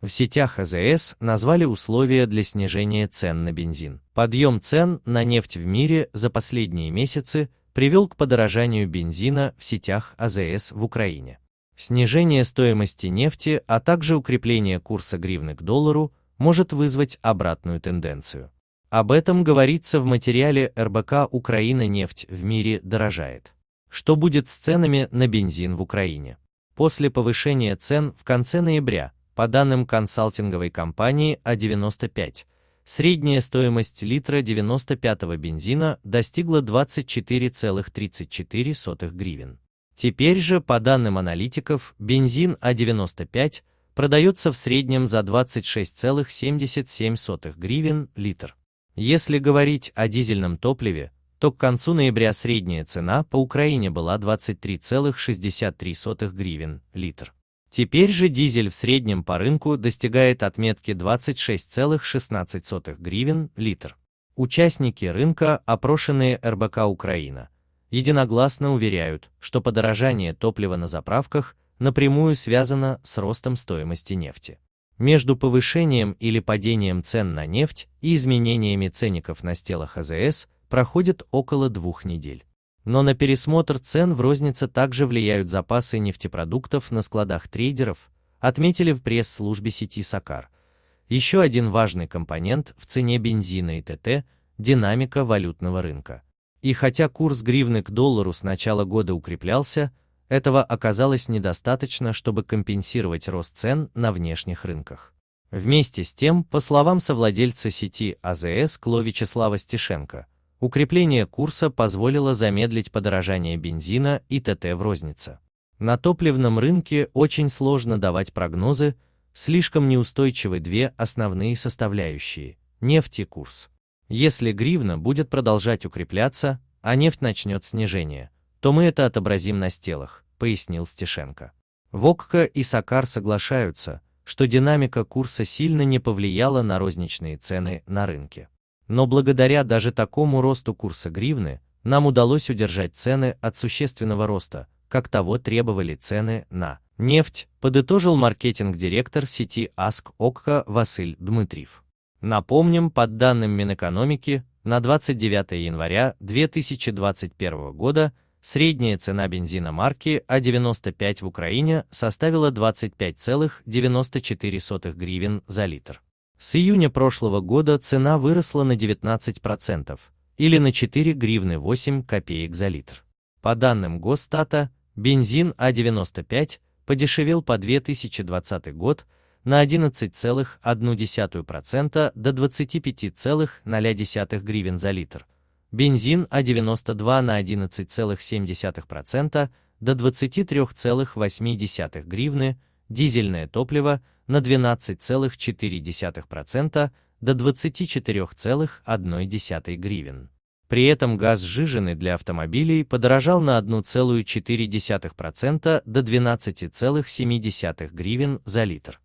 В сетях АЗС назвали условия для снижения цен на бензин. Подъем цен на нефть в мире за последние месяцы привел к подорожанию бензина в сетях АЗС в Украине. Снижение стоимости нефти, а также укрепление курса гривны к доллару может вызвать обратную тенденцию. Об этом говорится в материале РБК «Украина нефть в мире дорожает». Что будет с ценами на бензин в Украине? После повышения цен в конце ноября – по данным консалтинговой компании А95, средняя стоимость литра 95-го бензина достигла 24,34 гривен. Теперь же, по данным аналитиков, бензин А95 продается в среднем за 26,77 гривен литр. Если говорить о дизельном топливе, то к концу ноября средняя цена по Украине была 23,63 гривен литр. Теперь же дизель в среднем по рынку достигает отметки 26,16 гривен литр. Участники рынка, опрошенные РБК Украина, единогласно уверяют, что подорожание топлива на заправках напрямую связано с ростом стоимости нефти. Между повышением или падением цен на нефть и изменениями ценников на стелах АЗС э проходит около двух недель. Но на пересмотр цен в рознице также влияют запасы нефтепродуктов на складах трейдеров, отметили в пресс-службе сети Сакар. Еще один важный компонент в цене бензина и ТТ – динамика валютного рынка. И хотя курс гривны к доллару с начала года укреплялся, этого оказалось недостаточно, чтобы компенсировать рост цен на внешних рынках. Вместе с тем, по словам совладельца сети АЗС Кло Вячеслава Стешенко, Укрепление курса позволило замедлить подорожание бензина и ТТ в рознице. На топливном рынке очень сложно давать прогнозы, слишком неустойчивы две основные составляющие – нефть и курс. Если гривна будет продолжать укрепляться, а нефть начнет снижение, то мы это отобразим на стелах, пояснил Стешенко. Вокка и Сакар соглашаются, что динамика курса сильно не повлияла на розничные цены на рынке но благодаря даже такому росту курса гривны нам удалось удержать цены от существенного роста, как того требовали цены на нефть, подытожил маркетинг-директор сети Аск Окка Василь Дмитриев. Напомним, под данным Минэкономики, на 29 января 2021 года средняя цена бензина марки А95 в Украине составила 25,94 гривен за литр. С июня прошлого года цена выросла на 19% или на 4 гривны 8 копеек за литр. По данным Госстата, бензин А95 подешевел по 2020 год на 11,1% до 25,0 гривен за литр, бензин А92 на 11,7% до 23,8 гривны, дизельное топливо на 12,4% до 24,1 гривен. При этом газ сжиженный для автомобилей подорожал на 1,4% до 12,7 гривен за литр.